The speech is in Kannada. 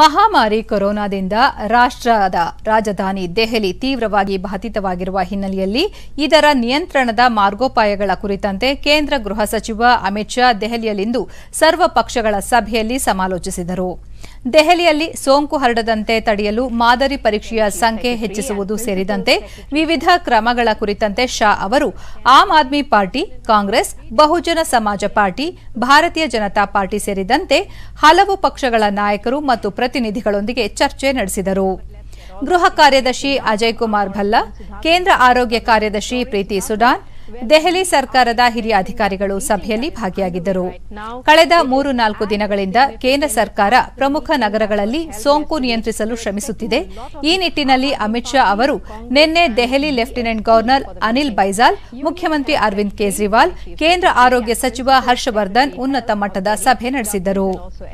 ಮಹಾಮಾರಿ ಕೊರೋನಾದಿಂದ ರಾಷ್ಟ್ರದ ರಾಜಧಾನಿ ದೆಹಲಿ ತೀವ್ರವಾಗಿ ಬಾಧಿತವಾಗಿರುವ ಹಿನ್ನೆಲೆಯಲ್ಲಿ ಇದರ ನಿಯಂತ್ರಣದ ಮಾರ್ಗೋಪಾಯಗಳ ಕುರಿತಂತೆ ಕೇಂದ್ರ ಗೃಹ ಸಚಿವ ಅಮಿತ್ ಶಾ ದೆಹಲಿಯಲ್ಲಿಂದು ಸರ್ವ ಪಕ್ಷಗಳ ಸಭೆಯಲ್ಲಿ ಸಮಾಲೋಚಿಸಿದರು ದೆಹಲಿಯಲ್ಲಿ ಸೋಂಕು ಹರಡದಂತೆ ತಡೆಯಲು ಮಾದರಿ ಪರೀಕ್ಷೆಯ ಸಂಖ್ಯೆ ಹೆಚ್ಚಿಸುವುದು ಸೇರಿದಂತೆ ವಿವಿಧ ಕ್ರಮಗಳ ಕುರಿತಂತೆ ಶಾ ಅವರು ಆಮ್ ಆದ್ಮಿ ಪಾರ್ಟಿ ಕಾಂಗ್ರೆಸ್ ಬಹುಜನ ಸಮಾಜ ಪಾರ್ಟಿ ಭಾರತೀಯ ಜನತಾ ಪಾರ್ಟಿ ಸೇರಿದಂತೆ ಹಲವು ಪಕ್ಷಗಳ ನಾಯಕರು ಮತ್ತು ಪ್ರತಿನಿಧಿಗಳೊಂದಿಗೆ ಚರ್ಚೆ ನಡೆಸಿದರು ಗೃಹ ಕಾರ್ಯದರ್ಶಿ ಅಜಯ್ ಕುಮಾರ್ ಭಲ್ಲಾ ಕೇಂದ್ರ ಆರೋಗ್ಯ ಕಾರ್ಯದರ್ಶಿ ಪ್ರೀತಿ ಸುಡಾನ್ ದೆಹಲಿ ಸರ್ಕಾರದ ಹಿರಿಯ ಅಧಿಕಾರಿಗಳು ಸಭೆಯಲ್ಲಿ ಭಾಗಿಯಾಗಿದ್ದರು ಕಳೆದ ಮೂರು ನಾಲ್ಕು ದಿನಗಳಿಂದ ಕೇಂದ್ರ ಸರ್ಕಾರ ಪ್ರಮುಖ ನಗರಗಳಲ್ಲಿ ಸೋಂಕು ನಿಯಂತ್ರಿಸಲು ಶ್ರಮಿಸುತ್ತಿದೆ ಈ ನಿಟ್ಟಿನಲ್ಲಿ ಅಮಿತ್ ಶಾ ಅವರು ನಿನ್ನೆ ದೆಹಲಿ ಲೆಫ್ಟಿನೆಂಟ್ ಗವರ್ನರ್ ಅನಿಲ್ ಬೈಜಾಲ್ ಮುಖ್ಯಮಂತ್ರಿ ಅರವಿಂದ್ ಕೇಜ್ರಿವಾಲ್ ಕೇಂದ್ರ ಆರೋಗ್ಯ ಸಚಿವ ಹರ್ಷವರ್ಧನ್ ಉನ್ನತ ಮಟ್ಟದ ಸಭೆ ನಡೆಸಿದ್ದರು